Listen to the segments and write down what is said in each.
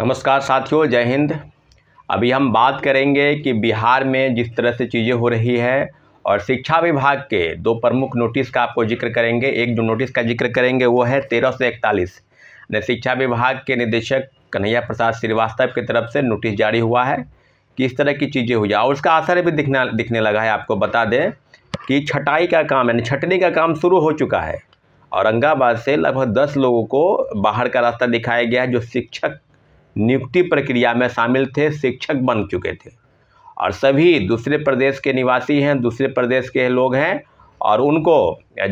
नमस्कार साथियों जय हिंद अभी हम बात करेंगे कि बिहार में जिस तरह से चीज़ें हो रही है और शिक्षा विभाग के दो प्रमुख नोटिस का आपको जिक्र करेंगे एक जो नोटिस का जिक्र करेंगे वो है तेरह सौ इकतालीस शिक्षा विभाग के निदेशक कन्हैया प्रसाद श्रीवास्तव की तरफ से नोटिस जारी हुआ है कि इस तरह की चीज़ें हुई और उसका असर भी दिखना दिखने लगा है आपको बता दें कि छटाई का काम यानी छटनी का काम शुरू हो चुका है औरंगाबाद से लगभग दस लोगों को बाहर का रास्ता दिखाया गया है जो शिक्षक नियुक्ति प्रक्रिया में शामिल थे शिक्षक बन चुके थे और सभी दूसरे प्रदेश के निवासी हैं दूसरे प्रदेश के लोग हैं और उनको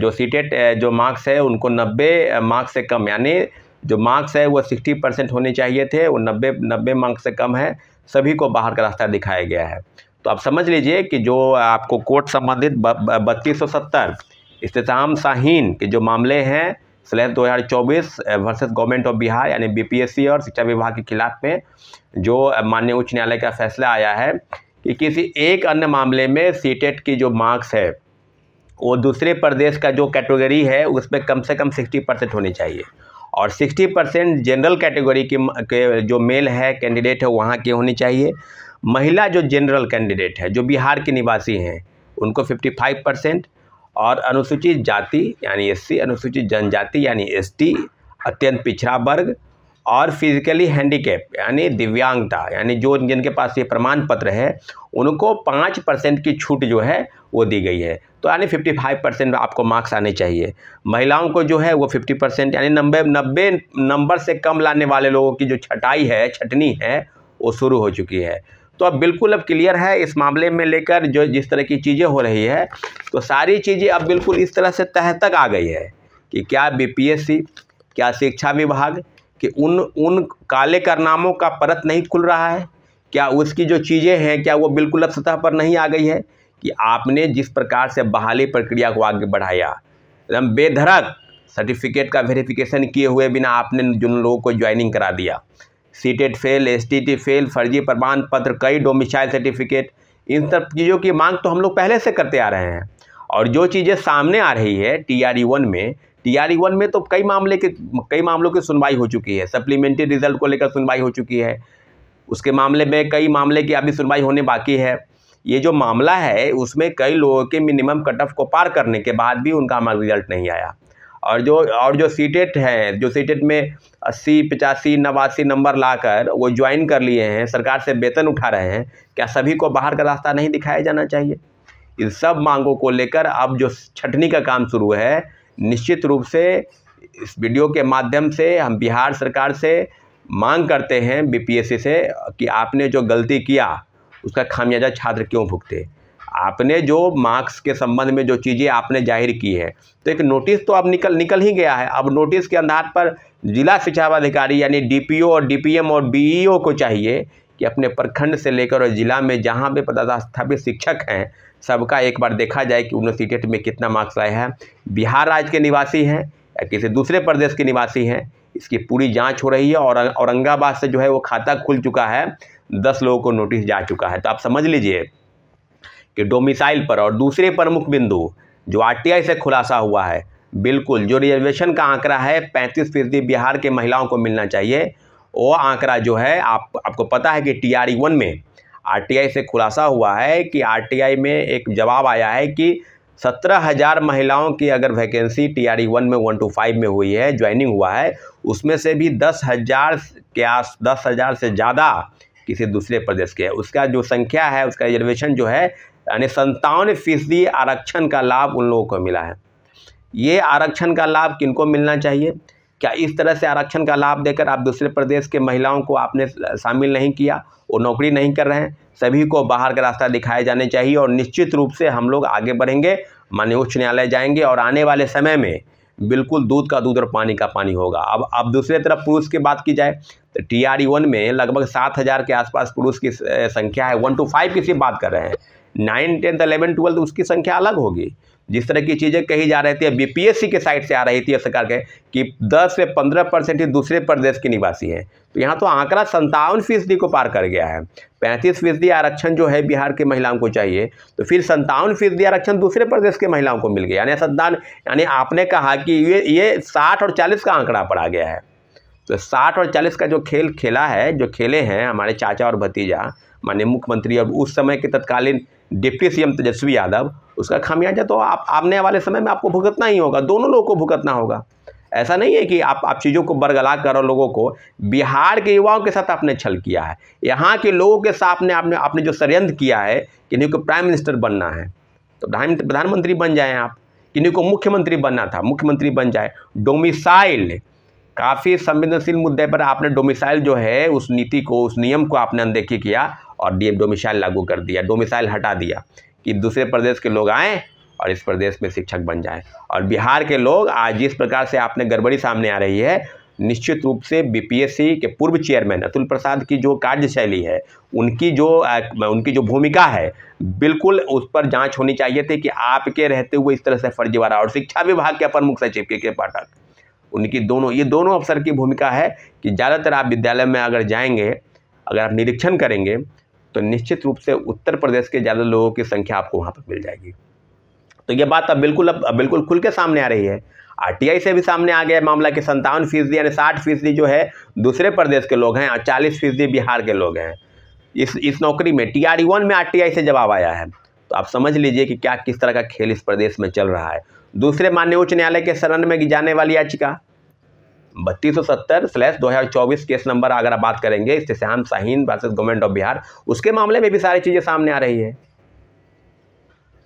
जो सीटेट जो मार्क्स है उनको 90 मार्क्स से कम यानी जो मार्क्स है वो 60 परसेंट होने चाहिए थे वो 90 90 मार्क्स से कम है सभी को बाहर का रास्ता दिखाया गया है तो आप समझ लीजिए कि जो आपको कोर्ट संबंधित बत्तीस सौ सत्तर इस्ताम शाहीन के जो मामले हैं दो हज़ार चौबीस वर्सेज गवर्नमेंट ऑफ बिहार यानी बीपीएससी और शिक्षा विभाग के खिलाफ में जो मान्य उच्च न्यायालय का फैसला आया है कि किसी एक अन्य मामले में सीटेट e की जो मार्क्स है वो दूसरे प्रदेश का जो कैटेगरी है उसमें कम से कम सिक्सटी परसेंट होनी चाहिए और सिक्सटी परसेंट जनरल कैटेगरी की के जो मेल है कैंडिडेट है वहाँ की होनी चाहिए महिला जो जनरल कैंडिडेट है जो बिहार के निवासी हैं उनको फाइव परसेंट और अनुसूचित जाति यानी एससी अनुसूचित जनजाति यानी एसटी अत्यंत पिछड़ा वर्ग और फिजिकली हैंडीकेप यानी दिव्यांगता यानी जो जिनके पास ये प्रमाण पत्र है उनको पाँच परसेंट की छूट जो है वो दी गई है तो यानी फिफ्टी फाइव परसेंट आपको मार्क्स आने चाहिए महिलाओं को जो है वो फिफ्टी परसेंट यानी नब्बे नब्बे नंबर से कम लाने वाले लोगों की जो छटाई है छटनी है वो शुरू हो चुकी है तो अब बिल्कुल अब क्लियर है इस मामले में लेकर जो जिस तरह की चीज़ें हो रही है तो सारी चीज़ें अब बिल्कुल इस तरह से तह तक आ गई है कि क्या बीपीएससी क्या शिक्षा विभाग कि उन उन काले कारनामों का परत नहीं खुल रहा है क्या उसकी जो चीज़ें हैं क्या वो बिल्कुल अब सतह पर नहीं आ गई है कि आपने जिस प्रकार से बहाली प्रक्रिया को आगे बढ़ाया एकदम बेधड़क सर्टिफिकेट का वेरिफिकेशन किए हुए बिना आपने जिन लोगों को ज्वाइनिंग करा दिया सीटेट फेल एस फेल फर्जी प्रमाण पत्र कई डोमिसाइल सर्टिफिकेट इन सब चीज़ों की मांग तो हम लोग पहले से करते आ रहे हैं और जो चीज़ें सामने आ रही है टी आर वन में टी आर वन में तो कई मामले के कई मामलों की सुनवाई हो चुकी है सप्लीमेंट्री रिजल्ट को लेकर सुनवाई हो चुकी है उसके मामले में कई मामले की अभी सुनवाई होने बाकी है ये जो मामला है उसमें कई लोगों के मिनिमम कट ऑफ को पार करने के बाद भी उनका हमारा रिजल्ट नहीं आया और जो और जो सीटेट हैं जो सीटेट में अस्सी पचासी नवासी नंबर लाकर वो ज्वाइन कर लिए हैं सरकार से वेतन उठा रहे हैं क्या सभी को बाहर का रास्ता नहीं दिखाया जाना चाहिए इन सब मांगों को लेकर अब जो छटनी का काम शुरू है निश्चित रूप से इस वीडियो के माध्यम से हम बिहार सरकार से मांग करते हैं बीपीएससी से कि आपने जो गलती किया उसका खामियाजा छात्र क्यों भुगते आपने जो मार्क्स के संबंध में जो चीज़ें आपने जाहिर की है तो एक नोटिस तो अब निकल निकल ही गया है अब नोटिस के आधार पर जिला शिक्षा अधिकारी यानी डीपीओ और डीपीएम और बीईओ को चाहिए कि अपने प्रखंड से लेकर और जिला में जहाँ भी पदस्थापित शिक्षक हैं सबका एक बार देखा जाए कि यूनिवर्सिटेट में कितना मार्क्स आया है बिहार राज्य के निवासी हैं या किसी दूसरे प्रदेश के निवासी हैं इसकी पूरी जांच हो रही है और औरंगाबाद से जो है वो खाता खुल चुका है दस लोगों को नोटिस जा चुका है तो आप समझ लीजिए कि डोमिसाइल पर और दूसरे प्रमुख बिंदु जो आरटीआई से खुलासा हुआ है बिल्कुल जो रिजर्वेशन का आंकड़ा है पैंतीस फीसदी बिहार के महिलाओं को मिलना चाहिए वो आंकड़ा जो है आप आपको पता है कि टी आर e वन में आर से खुलासा हुआ है कि आर में एक जवाब आया है कि सत्रह हज़ार महिलाओं की अगर वैकेंसी टी आर वन में वन टू फाइव में हुई है ज्वाइनिंग हुआ है उसमें से भी दस हज़ार के आस दस हज़ार से ज़्यादा किसी दूसरे प्रदेश के है उसका जो संख्या है उसका रिजर्वेशन जो है यानी संतावन फीसदी आरक्षण का लाभ उन लोगों को मिला है ये आरक्षण का लाभ किनको मिलना चाहिए क्या इस तरह से आरक्षण का लाभ देकर आप दूसरे प्रदेश के महिलाओं को आपने शामिल नहीं किया वो नौकरी नहीं कर रहे हैं सभी को बाहर का रास्ता दिखाए जाने चाहिए और निश्चित रूप से हम लोग आगे बढ़ेंगे माननीय उच्च न्यायालय जाएंगे और आने वाले समय में बिल्कुल दूध का दूध और पानी का पानी होगा अब अब दूसरे तरफ पुरुष की बात की जाए तो टी आर ई वन में लगभग सात हज़ार के आसपास पुरुष की संख्या है वन टू फाइव की सिर्फ बात कर रहे हैं नाइन टेंथ अलेवन ट्वेल्थ उसकी संख्या अलग होगी जिस तरह की चीज़ें कही जा रही थी बीपीएससी के साइड से आ रही थी सरकार के कि 10 से 15 परसेंट ही दूसरे प्रदेश के निवासी हैं तो यहाँ तो आंकड़ा संतावन फीसदी को पार कर गया है पैंतीस फीसदी आरक्षण जो है बिहार की महिलाओं को चाहिए तो फिर संतावन फीसदी आरक्षण दूसरे प्रदेश के महिलाओं को मिल गया यानी संतान यानी आपने कहा कि ये ये साठ और चालीस का आंकड़ा पड़ा गया है तो साठ और चालीस का जो खेल खेला है जो खेले हैं हमारे चाचा और भतीजा माननीय मुख्यमंत्री और उस समय के तत्कालीन डिप्टी सीएम तेजस्वी यादव उसका खामियाजा तो आप आने वाले समय में आपको भुगतना ही होगा दोनों लोगों को भुगतना होगा ऐसा नहीं है कि आप आप चीज़ों को बरगला कर और लोगों को बिहार के युवाओं के साथ आपने छल किया है यहाँ के लोगों के साथ आपने आपने आपने जो षडयंत्र किया है किन्हीं को प्राइम मिनिस्टर बनना है तो प्रधानमंत्री बन जाए आप किन्हीं को मुख्यमंत्री बनना था मुख्यमंत्री बन जाए डोमिसाइल काफ़ी संवेदनशील मुद्दे पर आपने डोमिसाइल जो है उस नीति को उस नियम को आपने अनदेखी किया और डीएम डोमिसाइल लागू कर दिया डोमिसाइल हटा दिया कि दूसरे प्रदेश के लोग आएँ और इस प्रदेश में शिक्षक बन जाएँ और बिहार के लोग आज जिस प्रकार से आपने गड़बड़ी सामने आ रही है निश्चित रूप से बीपीएससी के पूर्व चेयरमैन अतुल प्रसाद की जो कार्यशैली है उनकी जो उनकी जो भूमिका है बिल्कुल उस पर जांच होनी चाहिए थी कि आपके रहते हुए इस तरह से फर्जीवाड़ा और शिक्षा विभाग के अपर मुख्य सचिव के के पाठक उनकी दोनों ये दोनों अफसर की भूमिका है कि ज़्यादातर आप विद्यालय में अगर जाएंगे अगर आप निरीक्षण करेंगे तो निश्चित रूप से उत्तर प्रदेश के ज़्यादा लोगों की संख्या आपको वहाँ पर मिल जाएगी तो ये बात अब बिल्कुल अब बिल्कुल खुल के सामने आ रही है आरटीआई से भी सामने आ गया मामला कि संतावन फीसदी यानी साठ फीसदी जो है दूसरे प्रदेश के लोग हैं और चालीस फीसदी बिहार के लोग हैं इस इस नौकरी में टी आर वन में आर से जवाब आया है तो आप समझ लीजिए कि क्या किस तरह का खेल इस प्रदेश में चल रहा है दूसरे मान्य उच्च न्यायालय के शरण में जाने वाली याचिका बत्तीस सौ सत्तर स्लैश दो हज़ार चौबीस केस नंबर अगर आप बात करेंगे Shyam Shaheen versus government of Bihar उसके मामले में भी सारी चीज़ें सामने आ रही है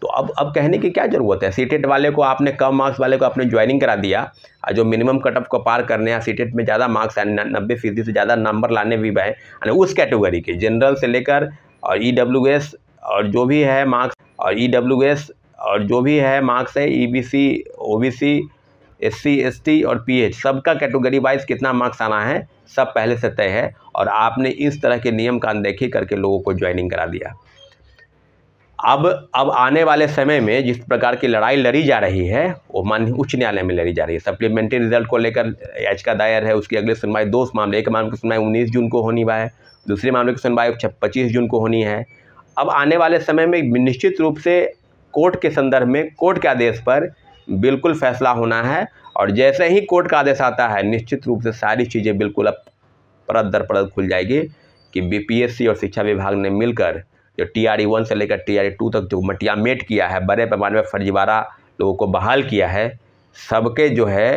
तो अब अब कहने की क्या ज़रूरत है सीटेट e वाले को आपने कम मार्क्स वाले को आपने ज्वाइनिंग करा दिया और जो मिनिमम कट ऑफ को पार करने या सीटेट e में ज़्यादा मार्क्स यानी नब्बे फीसदी से ज़्यादा नंबर लाने भी पाए यानी उस कैटेगरी के जनरल से लेकर और ई e एस और जो भी है मार्क्स और ई डब्ल्यू एस और जो भी है मार्क्स है E B C O B C S C S T और पी एच सबका कैटेगरी वाइज कितना मार्क्स आना है सब पहले से तय है और आपने इस तरह के नियम का अनदेखी करके लोगों को ज्वाइनिंग करा दिया अब अब आने वाले समय में जिस प्रकार की लड़ाई लड़ी जा रही है वो मान्य उच्च न्यायालय में लड़ी जा रही है सप्लीमेंट्री रिजल्ट को लेकर याचिका दायर है उसकी अगली सुनवाई दो मामले एक मामले की सुनवाई उन्नीस जून को होनी है दूसरे मामले की सुनवाई पच्चीस जून को होनी है अब आने वाले समय में निश्चित रूप से कोर्ट के संदर्भ में कोर्ट के आदेश पर बिल्कुल फैसला होना है और जैसे ही कोर्ट का आदेश आता है निश्चित रूप से सारी चीज़ें बिल्कुल अब परत दर परत खुल जाएगी कि बीपीएससी और शिक्षा विभाग ने मिलकर जो टी आर वन से लेकर टी आर टू तक जो मटिया मेट किया है बड़े पैमाने पर फर्जीवाड़ा लोगों को बहाल किया है सबके जो है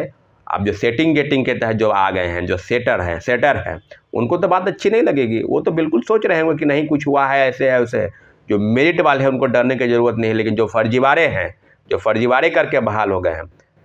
अब जो सेटिंग गेटिंग के तहत जो आ गए हैं जो सेटर हैं सेटर हैं उनको तो बात अच्छी नहीं लगेगी वो तो बिल्कुल सोच रहे होंगे कि नहीं कुछ हुआ है ऐसे है उसे जो मेरिट वाले हैं उनको डरने की ज़रूरत नहीं है लेकिन जो फर्जीवाड़े हैं जो फर्जीवाड़े करके बहाल हो गए हैं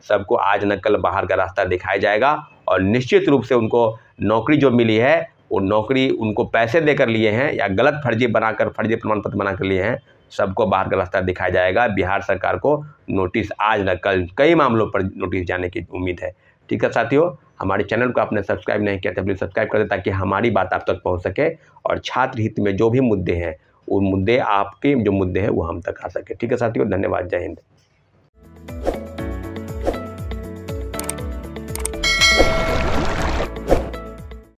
सबको आज न कल बाहर का रास्ता दिखाया जाएगा और निश्चित रूप से उनको नौकरी जो मिली है वो नौकरी उनको पैसे देकर लिए हैं या गलत फर्जी बनाकर फर्जी प्रमाण पत्र बनाकर लिए हैं सबको बाहर का रास्ता दिखाया जाएगा बिहार सरकार को नोटिस आज न कल कई मामलों पर नोटिस जाने की उम्मीद है ठीक है साथियों हमारे चैनल को आपने सब्सक्राइब नहीं किया तो प्लीज़ सब्सक्राइब कर दें ताकि हमारी बात आप तक पहुँच सके और छात्र हित में जो भी मुद्दे हैं वो मुद्दे आपके जो मुद्दे हैं वो हम तक आ सके ठीक है साथियों धन्यवाद जय हिंद